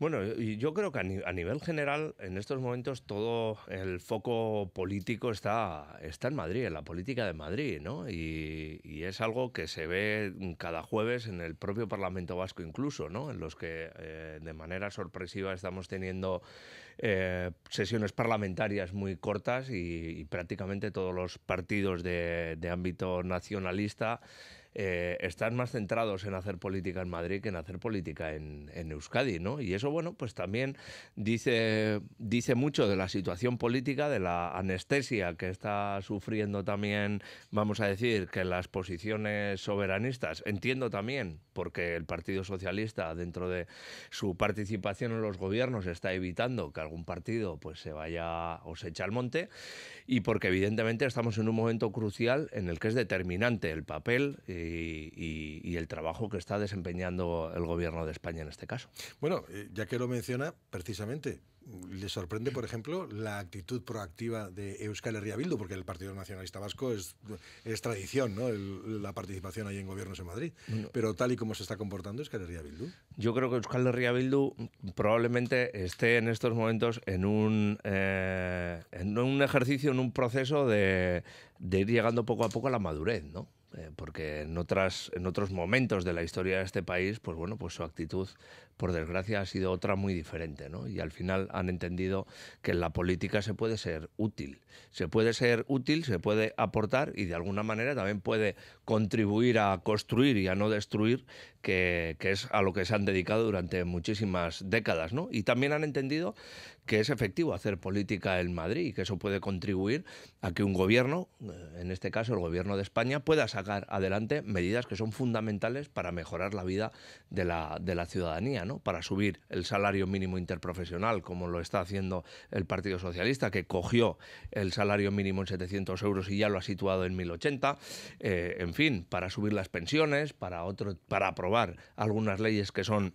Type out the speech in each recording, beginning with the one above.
Bueno, yo creo que a, nivel general, en estos momentos, todo el foco político está, está en Madrid, en la política de Madrid, ¿no? Y, es algo que se ve cada jueves en el propio Parlamento Vasco incluso, ¿no? En los que eh, de manera sorpresiva estamos teniendo eh, sesiones parlamentarias muy cortas y, prácticamente todos los partidos de ámbito nacionalista eh, están más centrados en hacer política en Madrid que en hacer política en, Euskadi, ¿no? Y eso, bueno, pues también dice, dice mucho de la situación política, de la anestesia que está sufriendo también, vamos a decir, que las posiciones soberanistas. Entiendo también, porque el Partido Socialista, dentro de su participación en los gobiernos, está evitando que algún partido pues se vaya o se eche al monte, y porque evidentemente estamos en un momento crucial en el que es determinante el papel. Eh, y, el trabajo que está desempeñando el gobierno de España en este caso. Bueno, eh, ya que lo menciona, precisamente, le sorprende, por ejemplo, la actitud proactiva de Euskal Herria Bildu, porque el Partido Nacionalista Vasco es, tradición, ¿no? la participación ahí en gobiernos en Madrid. Pero tal y como se está comportando Euskal Herria Bildu. Yo creo que Euskal Herria Bildu probablemente esté en estos momentos en un, eh, ejercicio, en un proceso de, de ir llegando poco a poco a la madurez, ¿no? Eh, porque en, otras, en otros momentos de la historia de este país, pues bueno, pues su actitud, por desgracia, ha sido otra muy diferente, ¿no? Y al final han entendido que en la política se puede ser útil, se puede ser útil, se puede aportar y de alguna manera también puede contribuir a construir y a no destruir, que, que es a lo que se han dedicado durante muchísimas décadas, ¿no? Y también han entendido que es efectivo hacer política en Madrid y que eso puede contribuir a que un gobierno, eh, en este caso el gobierno de España, pueda sacar adelante medidas que son fundamentales para mejorar la vida de la, ciudadanía, ¿no? para subir el salario mínimo interprofesional, como lo está haciendo el Partido Socialista, que cogió el salario mínimo en 700 euros y ya lo ha situado en 1080, eh, en fin, para subir las pensiones, para, otro, para aprobar algunas leyes que son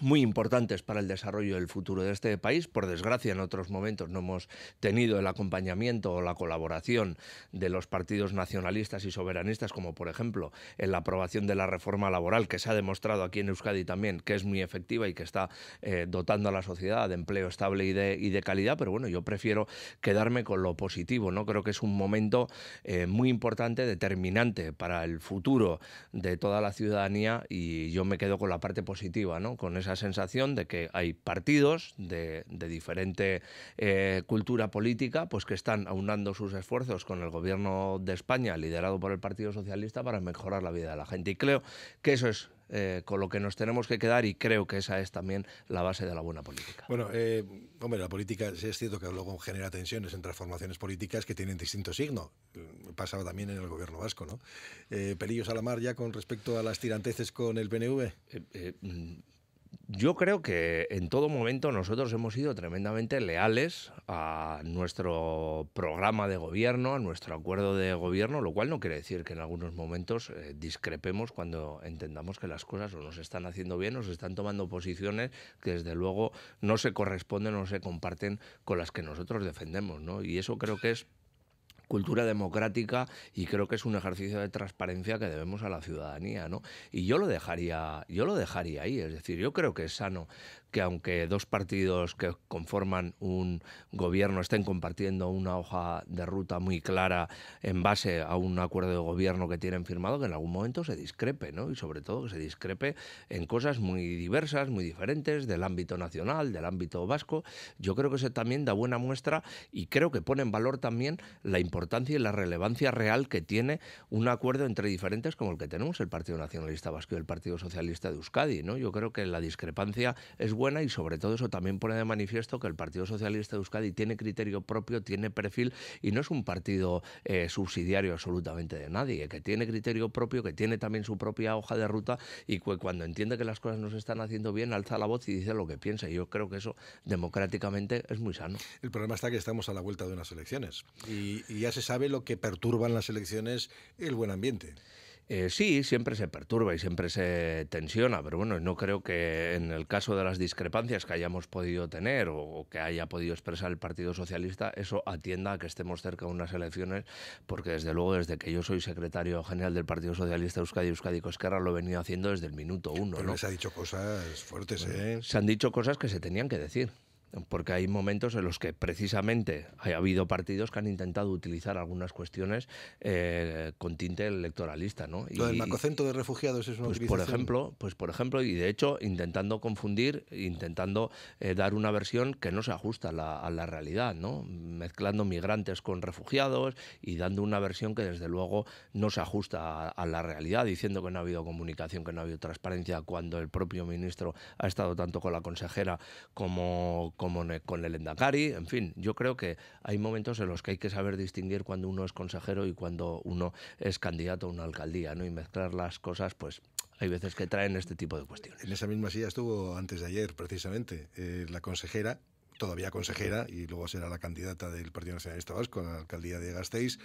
muy importantes para el desarrollo del futuro de este país. Por desgracia, en otros momentos no hemos tenido el acompañamiento o la colaboración de los partidos nacionalistas y soberanistas, como por ejemplo en la aprobación de la reforma laboral, que se ha demostrado aquí en Euskadi también que es muy efectiva y que está eh, dotando a la sociedad de empleo estable y de, calidad. Pero bueno, yo prefiero quedarme con lo positivo. ¿no? Creo que es un momento eh, muy importante, determinante para el futuro de toda la ciudadanía y yo me quedo con la parte positiva, ¿no? con esa sensación de que hay partidos de, diferente eh, cultura política pues que están aunando sus esfuerzos con el gobierno de España, liderado por el Partido Socialista, para mejorar la vida de la gente. Y creo que eso es eh, con lo que nos tenemos que quedar y creo que esa es también la base de la buena política. Bueno, eh, hombre, la política es cierto que luego genera tensiones entre formaciones políticas que tienen distinto signo. Pasaba también en el gobierno vasco, ¿no? pelillos a la mar ya con respecto a las tiranteces con el PNV yo creo que en todo momento nosotros hemos sido tremendamente leales a nuestro programa de gobierno, a nuestro acuerdo de gobierno, lo cual no quiere decir que en algunos momentos eh, discrepemos cuando entendamos que las cosas o nos están haciendo bien o se están tomando posiciones que desde luego no se corresponden o no se comparten con las que nosotros defendemos, ¿no? Y eso creo que es cultura democrática y creo que es un ejercicio de transparencia que debemos a la ciudadanía, ¿no? Y yo lo dejaría, yo lo dejaría ahí, es decir, yo creo que es sano que aunque dos partidos que conforman un gobierno estén compartiendo una hoja de ruta muy clara en base a un acuerdo de gobierno que tienen firmado, que en algún momento se discrepe, ¿no? Y sobre todo que se discrepe en cosas muy diversas, muy diferentes, del ámbito nacional, del ámbito vasco. Yo creo que eso también da buena muestra y creo que pone en valor también la importancia y la relevancia real que tiene un acuerdo entre diferentes como el que tenemos el Partido Nacionalista Vasco y el Partido Socialista de Euskadi, ¿no? Yo creo que la discrepancia es y sobre todo eso también pone de manifiesto que el Partido Socialista de Euskadi tiene criterio propio, tiene perfil y no es un partido eh, subsidiario absolutamente de nadie, que tiene criterio propio, que tiene también su propia hoja de ruta y cuando entiende que las cosas no se están haciendo bien alza la voz y dice lo que piensa. Y yo creo que eso democráticamente es muy sano. El problema está que estamos a la vuelta de unas elecciones y, y ya se sabe lo que perturban las elecciones el buen ambiente. Eh, sí, siempre se perturba y siempre se tensiona, pero bueno, no creo que en el caso de las discrepancias que hayamos podido tener o, que haya podido expresar el Partido Socialista, eso atienda a que estemos cerca de unas elecciones, porque desde luego desde que yo soy secretario general del Partido Socialista Euskadi Euskadi Cosquerra lo he venido haciendo desde el minuto uno. Pero ¿no? se ha dicho cosas fuertes, ¿eh? Se han dicho cosas que se tenían que decir porque hay momentos en los que precisamente ha habido partidos que han intentado utilizar algunas cuestiones eh, con tinte electoralista, ¿no? Y, el macocento de refugiados es una pues por ejemplo, pues por ejemplo y de hecho intentando confundir, intentando eh, dar una versión que no se ajusta a la, realidad, ¿no? Mezclando migrantes con refugiados y dando una versión que desde luego no se ajusta a, a la realidad, diciendo que no ha habido comunicación, que no ha habido transparencia cuando el propio ministro ha estado tanto con la consejera como como con el Endacari, en fin, yo creo que hay momentos en los que hay que saber distinguir cuando uno es consejero y cuando uno es candidato a una alcaldía, ¿no? Y mezclar las cosas, pues hay veces que traen este tipo de cuestiones. En esa misma silla estuvo antes de ayer, precisamente, eh, la consejera todavía consejera y luego será la candidata del Partido Nacionalista Vasco a la alcaldía de Gasteiz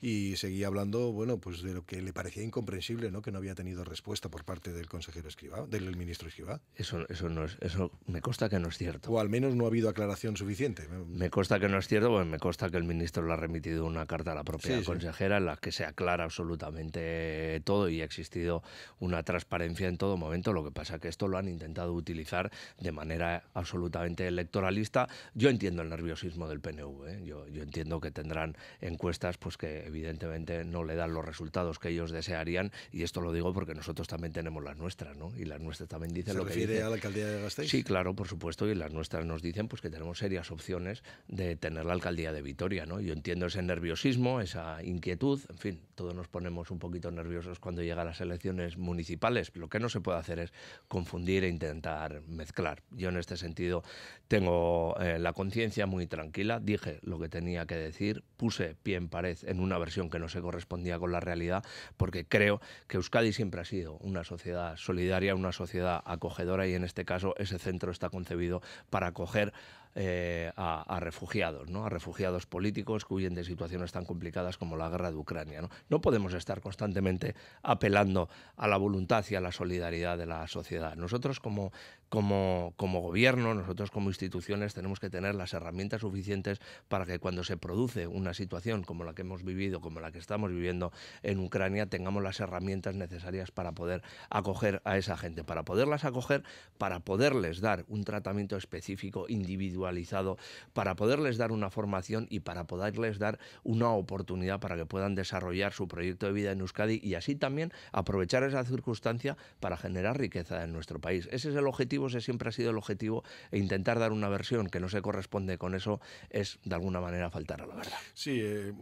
y seguía hablando, bueno, pues de lo que le parecía incomprensible, ¿no? Que no había tenido respuesta por parte del consejero Escribá, del ministro Escribá. Eso, eso no es, eso me consta que no es cierto. O al menos no ha habido aclaración suficiente. Me consta que no es cierto, pues me consta que el ministro le ha remitido una carta a la propia consejera en la que se aclara absolutamente todo y ha existido una transparencia en todo momento. Lo que pasa que esto lo han intentado utilizar de manera absolutamente electoralista yo entiendo el nerviosismo del PNV. ¿eh? Yo, entiendo que tendrán encuestas pues, que evidentemente no le dan los resultados que ellos desearían. Y esto lo digo porque nosotros también tenemos las nuestras, ¿no? Y las nuestras también dicen lo refiere que. a la alcaldía de Gasteiz? Sí, claro, por supuesto. Y las nuestras nos dicen pues, que tenemos serias opciones de tener la alcaldía de Vitoria. ¿no? Yo entiendo ese nerviosismo, esa inquietud. En fin, todos nos ponemos un poquito nerviosos cuando llegan las elecciones municipales. Lo que no se puede hacer es confundir e intentar mezclar. Yo en este sentido tengo eh, la conciencia muy tranquila, dije lo que tenía que decir, puse pie en pared en una versión que no se correspondía con la realidad, porque creo que Euskadi siempre ha sido una sociedad solidaria, una sociedad acogedora y en este caso ese centro está concebido para acoger eh, a, refugiados, ¿no? a refugiados políticos que huyen de situaciones tan complicadas como la guerra de Ucrania. ¿no? no podemos estar constantemente apelando a la voluntad y a la solidaridad de la sociedad. Nosotros como como, gobierno, nosotros como instituciones tenemos que tener las herramientas suficientes para que cuando se produce una situación como la que hemos vivido, como la que estamos viviendo en Ucrania, tengamos las herramientas necesarias para poder acoger a esa gente, para poderlas acoger, para poderles dar un tratamiento específico, individualizado, para poderles dar una formación y para poderles dar una oportunidad para que puedan desarrollar su proyecto de vida en Euskadi y así también aprovechar esa circunstancia para generar riqueza en nuestro país. Ese es el objetivo siempre ha sido el objetivo, e intentar dar una versión que no se corresponde con eso es de alguna manera faltar a la verdad. Sí, eh,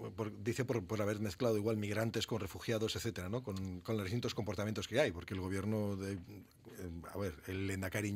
dice por, haber mezclado igual migrantes con refugiados, etcétera, ¿no? con, con los distintos comportamientos que hay, porque el gobierno de, a ver, el Endacari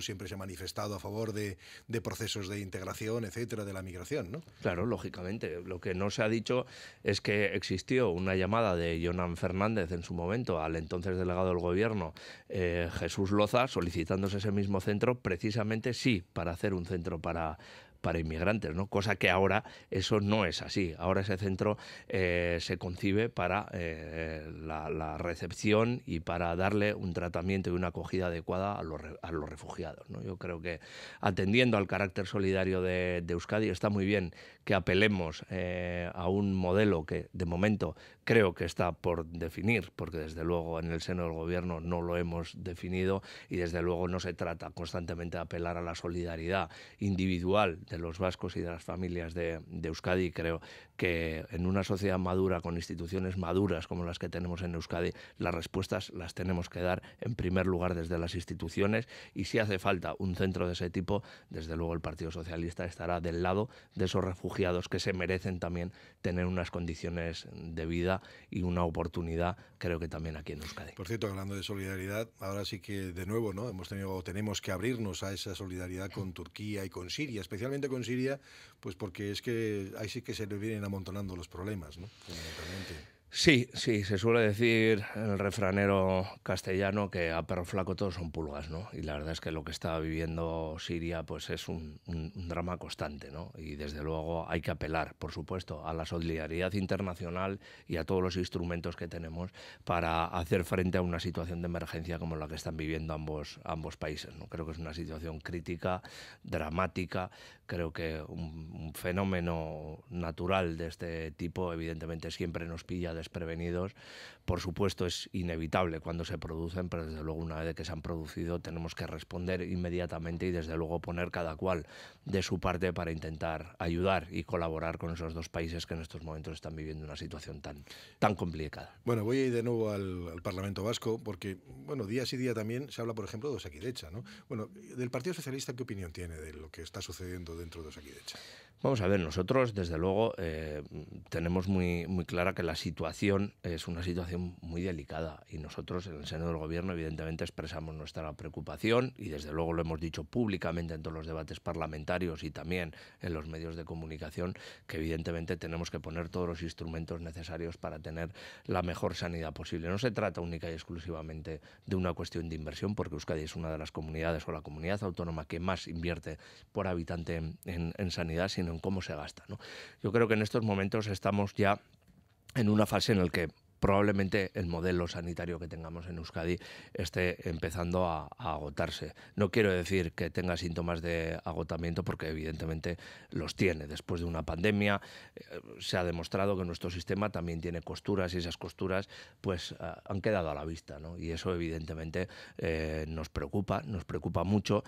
siempre se ha manifestado a favor de, procesos de integración, etcétera, de la migración, ¿no? Claro, lógicamente. Lo que no se ha dicho es que existió una llamada de Jonan Fernández en su momento al entonces delegado del gobierno, eh, Jesús Loza, solicitándose ese mismo centro, precisamente sí, para hacer un centro para para inmigrantes, ¿no? cosa que ahora eso no es así. Ahora ese centro eh, se concibe para eh, la, recepción y para darle un tratamiento y una acogida adecuada a los, a los refugiados. ¿no? Yo creo que atendiendo al carácter solidario de, Euskadi está muy bien que apelemos eh, a un modelo que de momento creo que está por definir, porque desde luego en el seno del gobierno no lo hemos definido y desde luego no se trata constantemente de apelar a la solidaridad individual de los vascos y de las familias de, Euskadi. Creo que en una sociedad madura, con instituciones maduras como las que tenemos en Euskadi, las respuestas las tenemos que dar en primer lugar desde las instituciones y si hace falta un centro de ese tipo, desde luego el Partido Socialista estará del lado de esos refugiados que se merecen también tener unas condiciones de vida y una oportunidad, creo que también aquí en Euskadi. Por cierto, hablando de solidaridad, ahora sí que de nuevo, ¿no? Hemos tenido tenemos que abrirnos a esa solidaridad con Turquía y con Siria, especialmente con Siria, pues porque es que ahí sí que se le vienen amontonando los problemas, ¿no? Fundamentalmente. Sí, sí, se suele decir en el refranero castellano que a perro flaco todos son pulgas, ¿no? Y la verdad es que lo que está viviendo Siria pues es un, drama constante, ¿no? Y desde luego hay que apelar, por supuesto, a la solidaridad internacional y a todos los instrumentos que tenemos para hacer frente a una situación de emergencia como la que están viviendo ambos, ambos países, ¿no? Creo que es una situación crítica, dramática, creo que un, un fenómeno natural de este tipo evidentemente siempre nos pilla de prevenidos, por supuesto es inevitable cuando se producen, pero desde luego una vez que se han producido tenemos que responder inmediatamente y desde luego poner cada cual de su parte para intentar ayudar y colaborar con esos dos países que en estos momentos están viviendo una situación tan, tan complicada. Bueno, voy a ir de nuevo al, Parlamento Vasco porque, bueno, día sí día también se habla, por ejemplo, de Osakidecha, ¿no? Bueno, del Partido Socialista, ¿qué opinión tiene de lo que está sucediendo dentro de Osaquidecha? Vamos a ver, nosotros desde luego eh, tenemos muy, muy clara que la situación es una situación muy delicada y nosotros en el seno del gobierno evidentemente expresamos nuestra preocupación y desde luego lo hemos dicho públicamente en todos los debates parlamentarios y también en los medios de comunicación que evidentemente tenemos que poner todos los instrumentos necesarios para tener la mejor sanidad posible. No se trata única y exclusivamente de una cuestión de inversión porque Euskadi es una de las comunidades o la comunidad autónoma que más invierte por habitante en, en sanidad, sino cómo se gasta. Yo creo que en estos momentos estamos ya en una fase en la que probablemente el modelo sanitario que tengamos en Euskadi esté empezando a, agotarse. No quiero decir que tenga síntomas de agotamiento porque evidentemente los tiene. Después de una pandemia eh, se ha demostrado que nuestro sistema también tiene costuras y esas costuras pues eh, han quedado a la vista y eso evidentemente eh, nos preocupa, nos preocupa mucho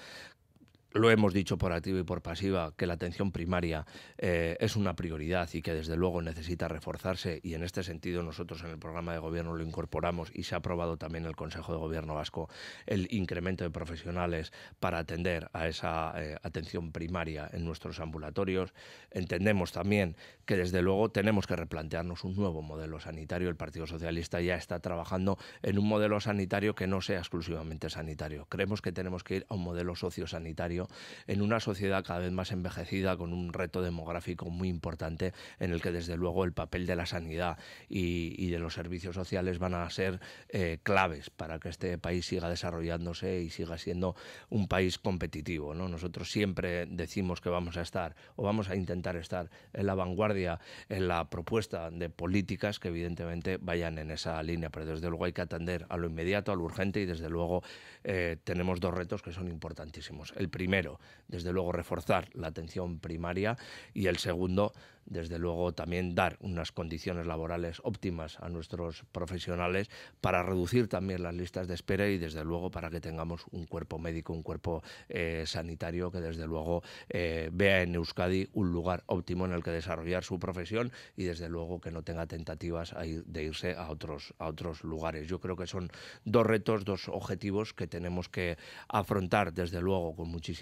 lo hemos dicho por activo y por pasiva, que la atención primaria eh, es una prioridad y que desde luego necesita reforzarse y en este sentido nosotros en el programa de gobierno lo incorporamos y se ha aprobado también en el Consejo de Gobierno Vasco el incremento de profesionales para atender a esa eh, atención primaria en nuestros ambulatorios. Entendemos también que desde luego tenemos que replantearnos un nuevo modelo sanitario. El Partido Socialista ya está trabajando en un modelo sanitario que no sea exclusivamente sanitario. Creemos que tenemos que ir a un modelo sociosanitario en una sociedad cada vez más envejecida, con un reto demográfico muy importante, en el que desde luego el papel de la sanidad y, de los servicios sociales van a ser eh, claves para que este país siga desarrollándose y siga siendo un país competitivo. Nosotros siempre decimos que vamos a estar o vamos a intentar estar en la vanguardia en la propuesta de políticas que evidentemente vayan en esa línea, pero desde luego hay que atender a lo inmediato, a lo urgente y desde luego eh, tenemos dos retos que son importantísimos. El primero primero, desde luego, reforzar la atención primaria y el segundo, desde luego, también dar unas condiciones laborales óptimas a nuestros profesionales para reducir también las listas de espera y, desde luego, para que tengamos un cuerpo médico, un cuerpo eh, sanitario que, desde luego, eh, vea en Euskadi un lugar óptimo en el que desarrollar su profesión y, desde luego, que no tenga tentativas de irse a otros, a otros lugares. Yo creo que son dos retos, dos objetivos que tenemos que afrontar, desde luego, con muchísimo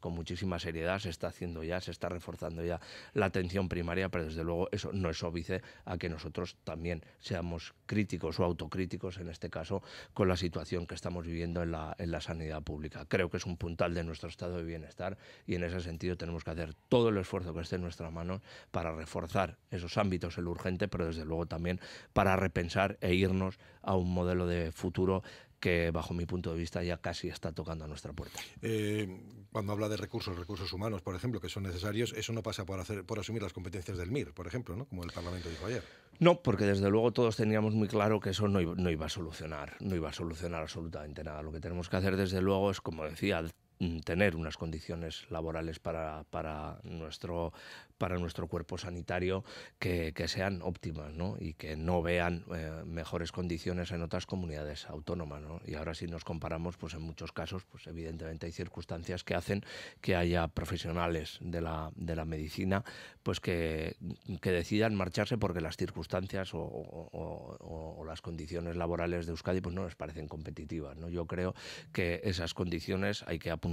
con muchísima seriedad, se está haciendo ya, se está reforzando ya la atención primaria, pero desde luego eso no es óbice a que nosotros también seamos críticos o autocríticos, en este caso, con la situación que estamos viviendo en la, en la sanidad pública. Creo que es un puntal de nuestro estado de bienestar y en ese sentido tenemos que hacer todo el esfuerzo que esté en nuestras manos para reforzar esos ámbitos, el urgente, pero desde luego también para repensar e irnos a un modelo de futuro que bajo mi punto de vista ya casi está tocando a nuestra puerta. Eh, cuando habla de recursos, recursos humanos, por ejemplo, que son necesarios, eso no pasa por, hacer, por asumir las competencias del MIR, por ejemplo, ¿no? como el Parlamento dijo ayer. No, porque desde luego todos teníamos muy claro que eso no iba, a solucionar, no iba a solucionar absolutamente nada. Lo que tenemos que hacer desde luego es, como decía, Mm, tener unas condiciones laborales para, para, nuestro, para nuestro cuerpo sanitario que, que sean óptimas ¿no? y que no vean eh, mejores condiciones en otras comunidades autónomas. ¿no? Y ahora si nos comparamos, pues en muchos casos, pues evidentemente hay circunstancias que hacen que haya profesionales de la, de la medicina pues que, que decidan marcharse porque las circunstancias o, o, las condiciones laborales de Euskadi pues no les parecen competitivas. ¿no? Yo creo que esas condiciones hay que apuntar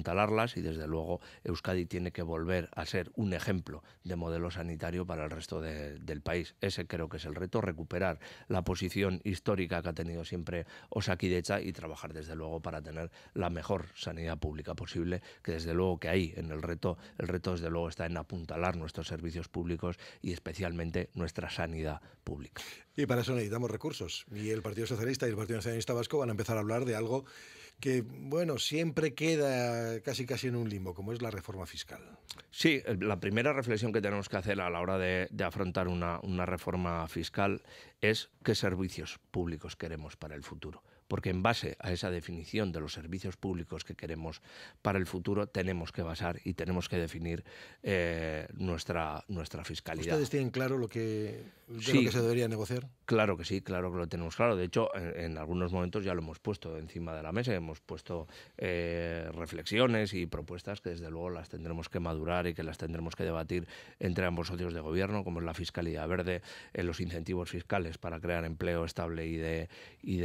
y desde luego Euskadi tiene que volver a ser un ejemplo de modelo sanitario para el resto del país. Ese creo que es el reto, recuperar la posición histórica que ha tenido siempre Osakidecha y trabajar desde luego para tener la mejor sanidad pública posible, que desde luego que ahí en el reto, el reto desde luego está en apuntalar nuestros servicios públicos y especialmente nuestra sanidad pública. Y para eso necesitamos recursos. Y el Partido Socialista y el Partido Nacionalista Vasco van a empezar a hablar de algo que, bueno, siempre queda casi casi en un limbo, como es la reforma fiscal. Sí, la primera reflexión que tenemos que hacer a la hora de, afrontar una reforma fiscal es qué servicios públicos queremos para el futuro porque en base a esa definición de los servicios públicos que queremos para el futuro, tenemos que basar y tenemos que definir eh, nuestra, nuestra fiscalidad. ¿Ustedes tienen claro lo que, que se debería negociar? Claro que sí, claro que lo tenemos claro. De hecho, en, algunos momentos ya lo hemos puesto encima de la mesa, hemos puesto eh, reflexiones y propuestas que desde luego las tendremos que madurar y que las tendremos que debatir entre ambos socios de gobierno, como es la fiscalidad verde, eh, los incentivos fiscales para crear empleo estable y de, y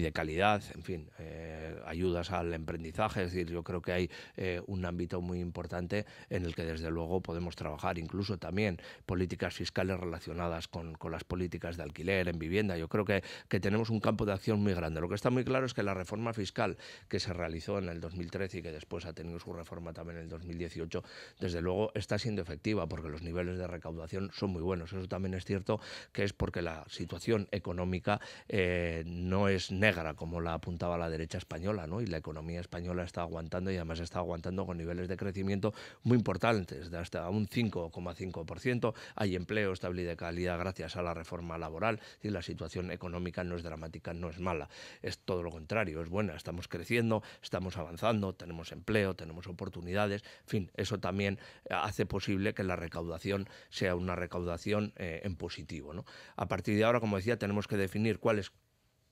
de calidad, en fin, eh, ayudas al emprendizaje. Es decir, yo creo que hay eh, un ámbito muy importante en el que desde luego podemos trabajar, incluso también políticas fiscales relacionadas con, las políticas de alquiler en vivienda. Yo creo que, que, tenemos un campo de acción muy grande. Lo que está muy claro es que la reforma fiscal que se realizó en el 2013 y que después ha tenido su reforma también en el 2018, desde luego está siendo efectiva porque los niveles de recaudación son muy buenos. Eso también es cierto que es porque la situación económica eh, no es negativa como la apuntaba la derecha española, ¿no? Y la economía española está aguantando y además está aguantando con niveles de crecimiento muy importantes, de hasta un 5,5%. Hay empleo estable y de calidad gracias a la reforma laboral y la situación económica no es dramática, no es mala. Es todo lo contrario, es buena. Estamos creciendo, estamos avanzando, tenemos empleo, tenemos oportunidades. En fin, eso también hace posible que la recaudación sea una recaudación eh, en positivo, ¿no? A partir de ahora, como decía, tenemos que definir cuáles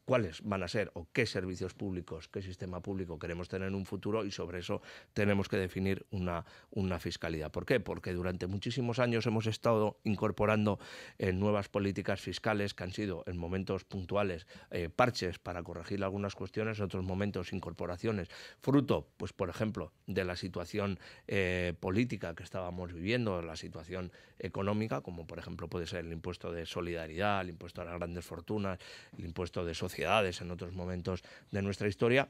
cuáles van a ser o qué servicios públicos, qué sistema público queremos tener en un futuro y sobre eso tenemos que definir una, una fiscalidad. ¿Por qué? Porque durante muchísimos años hemos estado incorporando eh, nuevas políticas fiscales que han sido en momentos puntuales eh, parches para corregir algunas cuestiones, en otros momentos incorporaciones, fruto, pues por ejemplo, de la situación eh, política que estábamos viviendo, la situación económica, como por ejemplo puede ser el impuesto de solidaridad, el impuesto a las grandes fortunas, el impuesto de sociedad en otros momentos de nuestra historia.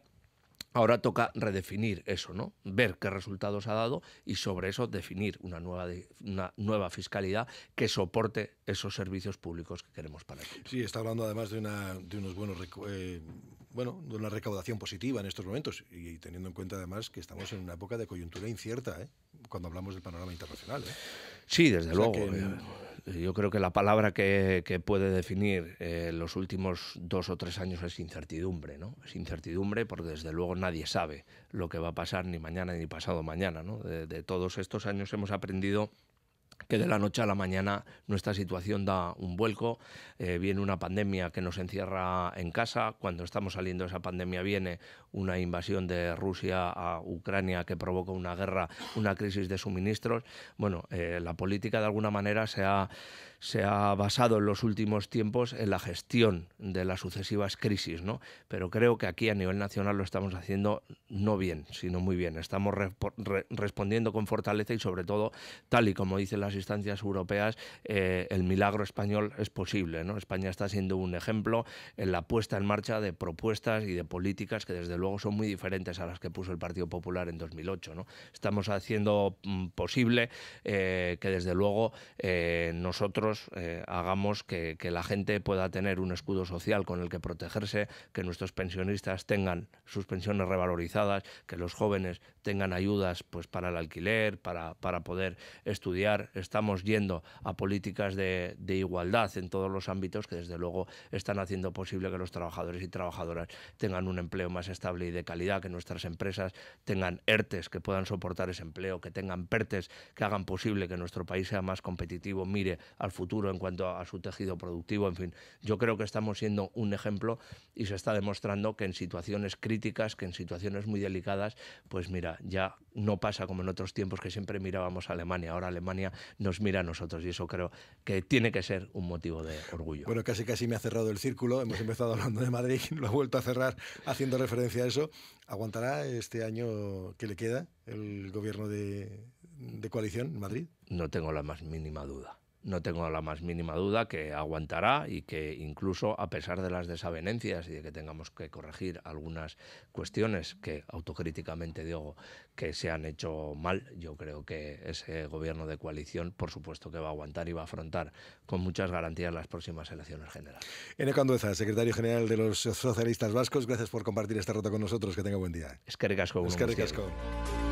Ahora toca redefinir eso, ¿no? Ver qué resultados ha dado y sobre eso definir una nueva, de, una nueva fiscalidad que soporte esos servicios públicos que queremos para el Sí, está hablando además de, una, de unos buenos eh, bueno, de una recaudación positiva en estos momentos y, teniendo en cuenta además que estamos en una época de coyuntura incierta, ¿eh? cuando hablamos del panorama internacional. ¿eh? Sí, desde luego. Yo creo que la palabra que, que puede definir eh, los últimos dos o tres años es incertidumbre, ¿no? Es incertidumbre porque desde luego nadie sabe lo que va a pasar ni mañana ni pasado mañana, ¿no? de todos estos años hemos aprendido que de la noche a la mañana nuestra situación da un vuelco. Eh, viene una pandemia que nos encierra en casa. Cuando estamos saliendo de esa pandemia viene una invasión de Rusia a Ucrania que provoca una guerra, una crisis de suministros. Bueno, eh, la política de alguna manera se ha se ha basado en los últimos tiempos en la gestión de las sucesivas crisis, ¿no? Pero creo que aquí a nivel nacional lo estamos haciendo no bien, sino muy bien. Estamos respondiendo con fortaleza y sobre todo, tal y como dicen las instancias europeas, eh, el milagro español es posible, ¿no? España está siendo un ejemplo en la puesta en marcha de propuestas y de políticas que desde luego son muy diferentes a las que puso el Partido Popular en 2008, ¿no? Estamos haciendo mm, posible eh, que desde luego eh, nosotros eh, hagamos que, que, la gente pueda tener un escudo social con el que protegerse, que nuestros pensionistas tengan sus pensiones revalorizadas, que los jóvenes tengan ayudas pues, para el alquiler, para, para poder estudiar. Estamos yendo a políticas de, igualdad en todos los ámbitos que desde luego están haciendo posible que los trabajadores y trabajadoras tengan un empleo más estable y de calidad, que nuestras empresas tengan ERTES que puedan soportar ese empleo, que tengan PERTES que hagan posible que nuestro país sea más competitivo, mire al futuro en cuanto a, a su tejido productivo, en fin. Yo creo que estamos siendo un ejemplo y se está demostrando que en situaciones críticas, que en situaciones muy delicadas, pues mira, ya no pasa como en otros tiempos que siempre mirábamos a Alemania. Ahora Alemania nos mira a nosotros y eso creo que tiene que ser un motivo de orgullo. Bueno, casi casi me ha cerrado el círculo. Hemos empezado hablando de Madrid y lo ha vuelto a cerrar haciendo referencia a eso. ¿Aguantará este año que le queda el gobierno de coalición en Madrid? No tengo la más mínima duda no tengo la más mínima duda que aguantará y que incluso a pesar de las desavenencias y de que tengamos que corregir algunas cuestiones que autocríticamente digo que se han hecho mal, yo creo que ese gobierno de coalición por supuesto que va a aguantar y va a afrontar con muchas garantías las próximas elecciones generales. Eneco Candueza, secretario general de los socialistas vascos, gracias por compartir esta ruta con nosotros, que tenga buen día. Es que